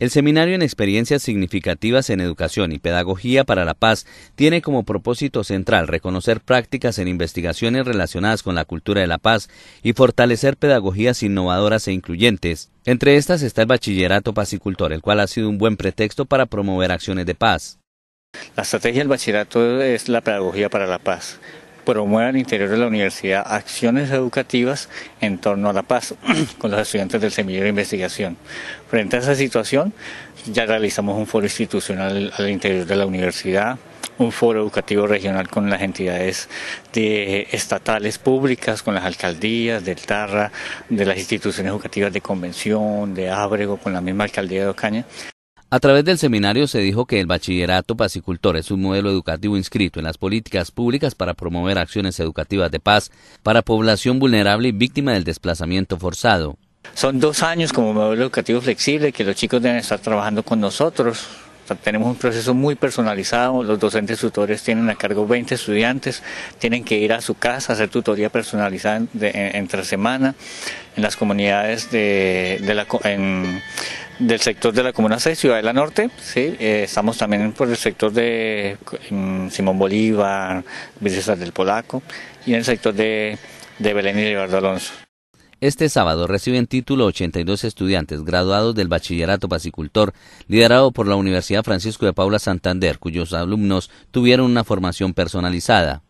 El seminario en experiencias significativas en educación y pedagogía para la paz tiene como propósito central reconocer prácticas en investigaciones relacionadas con la cultura de la paz y fortalecer pedagogías innovadoras e incluyentes. Entre estas está el bachillerato pacicultor, el cual ha sido un buen pretexto para promover acciones de paz. La estrategia del bachillerato es la pedagogía para la paz promueve al interior de la universidad acciones educativas en torno a la paz con los estudiantes del semillero de investigación. Frente a esa situación, ya realizamos un foro institucional al interior de la universidad, un foro educativo regional con las entidades eh, estatales públicas, con las alcaldías del Tarra, de las instituciones educativas de Convención, de Ábrego, con la misma alcaldía de Ocaña. A través del seminario se dijo que el bachillerato pacicultor es un modelo educativo inscrito en las políticas públicas para promover acciones educativas de paz para población vulnerable y víctima del desplazamiento forzado. Son dos años como modelo educativo flexible que los chicos deben estar trabajando con nosotros. tenemos un proceso muy personalizado, los docentes tutores tienen a cargo 20 estudiantes, tienen que ir a su casa a hacer tutoría personalizada entre semana en las comunidades de, la... En, del sector de la Comuna 6, Ciudad Norte, ¿sí? Eh, estamos también por el sector de mm, Simón Bolívar, Vicesar del Polaco y en el sector de, Belén y Leonardo Alonso. Este sábado reciben título 82 estudiantes graduados del Bachillerato Pacicultor, liderado por la Universidad Francisco de Paula Santander, cuyos alumnos tuvieron una formación personalizada.